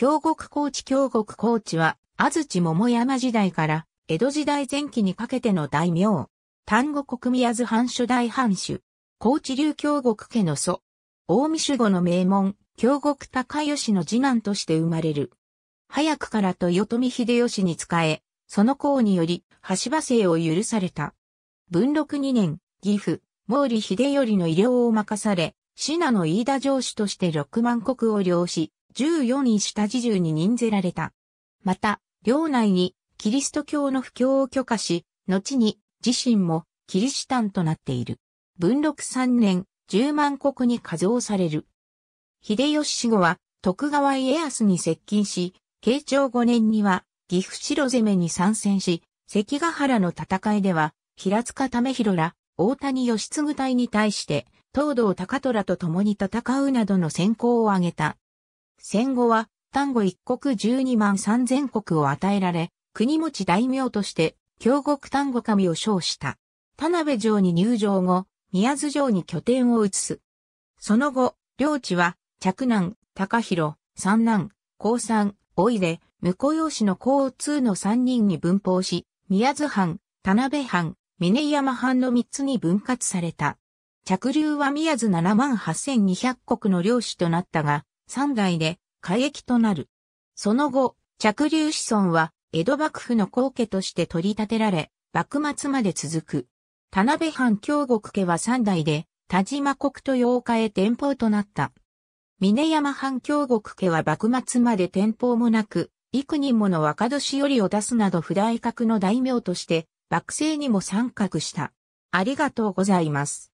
京極高知京極高知は、安土桃山時代から、江戸時代前期にかけての大名。丹後国宮津藩主大藩主。高知流京国家の祖。大見守護の名門、京極高吉の次男として生まれる。早くから豊臣秀吉に仕え、その功により、橋場生を許された。文禄2年、岐阜、毛利秀頼の医療を任され、信濃飯田城主として六万国を領し、14人下地中に任ぜられた。また、領内にキリスト教の布教を許可し、後に自身もキリシタンとなっている。文禄3年、10万国に加増される。秀吉死後は徳川家康に接近し、慶長5年には岐阜城攻めに参戦し、関ヶ原の戦いでは、平塚為広ら、大谷義継隊に対して、東道高虎と共に戦うなどの戦功を挙げた。戦後は丹後一国十二万三千国を与えられ、国持ち大名として、京極丹後神を称した。田辺城に入城後、宮津城に拠点を移す。その後、領地は、着南、高広、三南、高山、おいで、婿養子の高通の三人に分封し、宮津藩、田辺藩、峰山藩の三つに分割された。着流は宮津七万八千二百国の領主となったが、三代で海役となる。その後、着流子孫は江戸幕府の皇家として取り立てられ、幕末まで続く。田辺藩京極家は三代で、田島国と洋日へ転封となった。峰山藩京極家は幕末まで転封もなく、幾人もの若年寄りを出すなど不大格の大名として、幕政にも参画した。ありがとうございます。